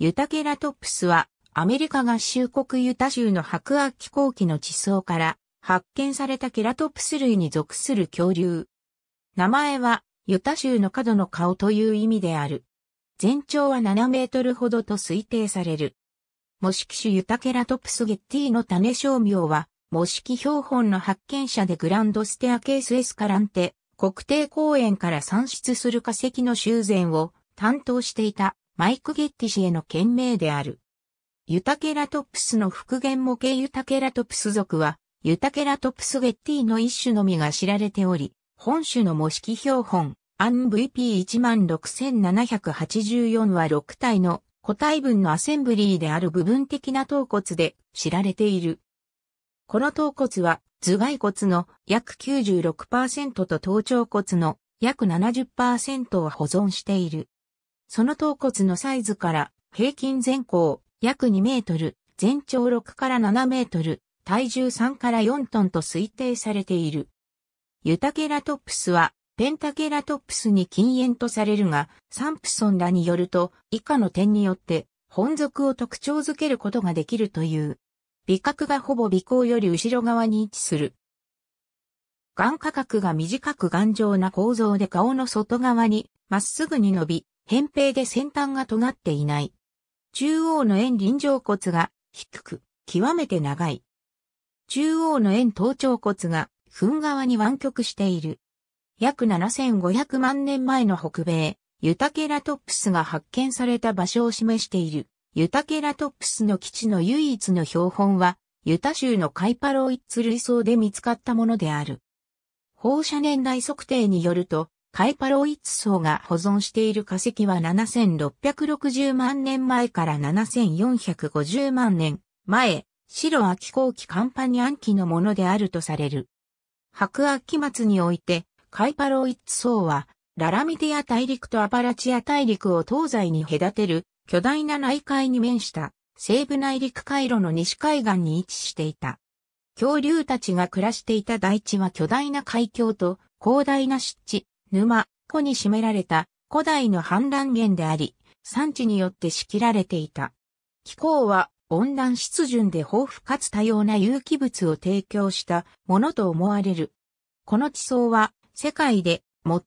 ユタケラトプスは、アメリカ合衆国ユタ州の白亜紀後期の地層から発見されたケラトプス類に属する恐竜。名前は、ユタ州の角の顔という意味である。全長は7メートルほどと推定される。模式種ユタケラトプスゲッティの種商名は、模式標本の発見者でグランドステアケースエスカランテ、国定公園から産出する化石の修繕を担当していたマイク・ゲッティ氏への件名である。ユタケラトプスの復元模型ユタケラトプス属は、ユタケラトプスゲッティの一種のみが知られており、本種の模式標本、アン VP16784 は6体の個体分のアセンブリーである部分的な頭骨で知られている。この頭骨は頭蓋骨の約96%と頭頂骨の約70%を保存している。その頭骨のサイズから平均全高約2メートル、全長6から7メートル、体重3から4トンと推定されている。ユタケラトップスはペンタケラトップスに禁煙とされるが、サンプソンらによると以下の点によって本属を特徴づけることができるという。尾角がほぼ尾行より後ろ側に位置する。眼価角が短く頑丈な構造で顔の外側にまっすぐに伸び、扁平で先端が尖っていない。中央の円臨場骨が低く、極めて長い。中央の円頭頂骨が、糞側に湾曲している。約7500万年前の北米、ユタケラトップスが発見された場所を示している、ユタケラトップスの基地の唯一の標本は、ユタ州のカイパロイッツ類層で見つかったものである。放射年代測定によると、カイパロイツ層が保存している化石は7660万年前から7450万年前、白亜紀後期カンパニアン期のものであるとされる。白亜紀末において、カイパロイッツ層は、ララミティア大陸とアパラチア大陸を東西に隔てる巨大な内海に面した西部内陸回路の西海岸に位置していた。恐竜たちが暮らしていた大地は巨大な海峡と広大な湿地、沼、湖に占められた古代の氾濫源であり、産地によって仕切られていた。気候は温暖湿潤で豊富かつ多様な有機物を提供したものと思われる。この地層は世界で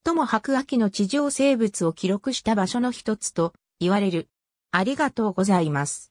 最も白亜紀の地上生物を記録した場所の一つと言われる。ありがとうございます。